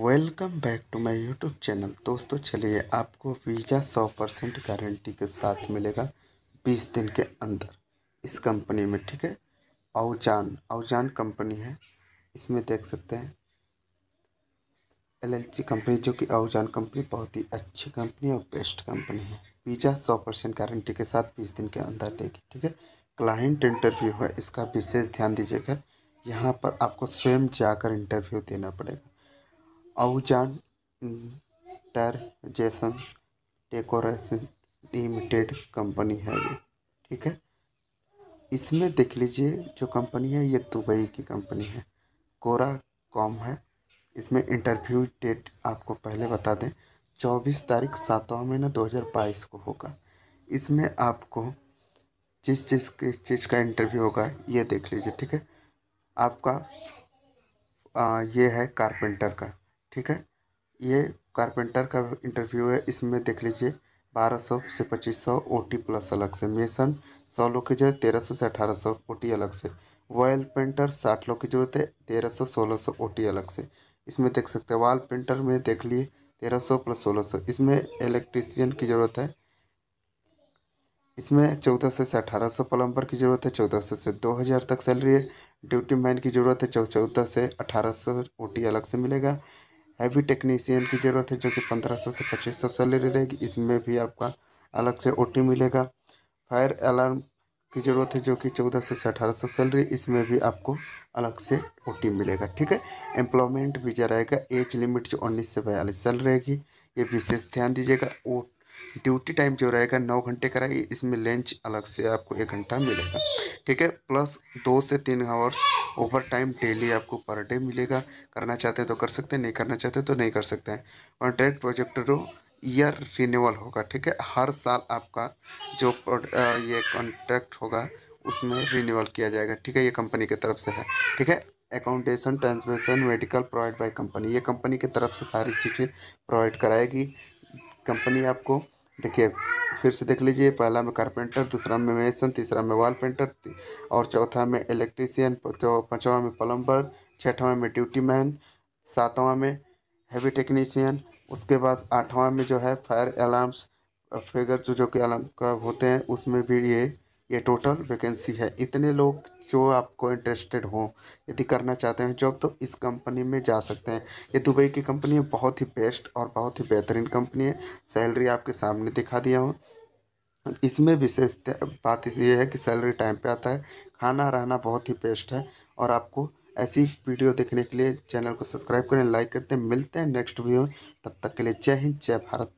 welcome back to my YouTube channel दोस्तों चलिए आपको वीज़ा सौ परसेंट गारंटी के साथ मिलेगा बीस दिन के अंदर इस कंपनी में ठीक है औजान औजान कंपनी है इसमें देख सकते हैं एलएलसी कंपनी जो कि औजान कंपनी बहुत ही अच्छी कंपनी और बेस्ट कंपनी है वीज़ा सौ परसेंट गारंटी के साथ बीस दिन के अंदर देगी ठीक है क्लाइंट इंटरव्यू है इसका विशेष ध्यान दीजिएगा यहाँ पर आपको स्वयं जाकर इंटरव्यू देना पड़ेगा अवजान जैसन डेकोरेशन लिमिटेड कंपनी है ये ठीक है इसमें देख लीजिए जो कंपनी है ये दुबई की कंपनी है कोरा कॉम है इसमें इंटरव्यू डेट आपको पहले बता दें चौबीस तारीख सातवा महीना दो हज़ार बाईस को होगा इसमें आपको जिस चीज़ किस चीज़ का इंटरव्यू होगा ये देख लीजिए ठीक है आपका आ, ये है कारपेंटर का ठीक है ये कारपेंटर का इंटरव्यू है इसमें देख लीजिए बारह सौ से पच्चीस सौ ओ टी प्लस अलग से मेसन सौ लोग की जरूरत तेरह सौ से अठारह सौ ओ टी अलग से वॉल पेंटर साठ लोग की जरूरत है तेरह सौ सोलह सौ ओ टी अलग से इसमें देख सकते हैं वॉल पेंटर में देख लिए तेरह सौ प्लस सोलह सौ इसमें इलेक्ट्रीसियन की ज़रूरत है इसमें चौदह सौ से अठारह सौ प्लम्बर की ज़रूरत है चौदह सौ से दो हज़ार तक सैलरी है ड्यूटी मैन की ज़रूरत है चौदह से अठारह सौ ओ टी अलग से मिलेगा हैवी टेक्नीशियन की ज़रूरत है जो कि पंद्रह सौ से पच्चीस सौ सैलरी रहेगी इसमें भी आपका अलग से ओ मिलेगा फायर अलार्म की ज़रूरत है जो कि चौदह सौ से अठारह सौ सैलरी इसमें भी आपको अलग से ओ मिलेगा ठीक है एम्प्लॉयमेंट वीज़ा रहेगा एज लिमिट जो उन्नीस से बयालीस साल रहेगी ये विशेष ध्यान दीजिएगा ओ ड्यूटी टाइम जो रहेगा नौ घंटे का रहेगी इसमें लंच अलग से आपको एक घंटा मिलेगा ठीक है प्लस दो से तीन आवर्स ओवर टाइम डेली आपको पर डे मिलेगा करना चाहते हैं तो कर सकते हैं नहीं करना चाहते तो नहीं कर सकते हैं contract project two year renewal होगा ठीक है हर साल आपका जो ये कॉन्ट्रैक्ट होगा उसमें रिन्यूअल किया जाएगा ठीक है ये कंपनी की तरफ से है ठीक है accommodation transmission medical provide by company ये कंपनी की तरफ से सारी चीज़ें प्रोवाइड कराएगी कंपनी आपको देखिए फिर से देख लीजिए पहला में कारपेंटर दूसरा में मेसन तीसरा में वॉल पेंटर और चौथा में इलेक्ट्रीसियन पाँचवा तो में प्लम्बर छठवा में ड्यूटी मैन सातवा में हैवी टेक्नीसियन उसके बाद आठवां में जो है फायर अलार्म्स फिगर जो जो कि अलार्म होते हैं उसमें भी ये ये टोटल वैकेंसी है इतने लोग जो आपको इंटरेस्टेड हो यदि करना चाहते हैं जॉब तो इस कंपनी में जा सकते हैं ये दुबई की कंपनी है बहुत ही बेस्ट और बहुत ही बेहतरीन कंपनी है सैलरी आपके सामने दिखा दिया हूँ इसमें विशेष बात ये है कि सैलरी टाइम पे आता है खाना रहना बहुत ही बेस्ट है और आपको ऐसी वीडियो देखने के लिए चैनल को सब्सक्राइब करें लाइक करते हैं मिलते हैं नेक्स्ट वीडियो में तब तक के लिए जय हिंद जय भारत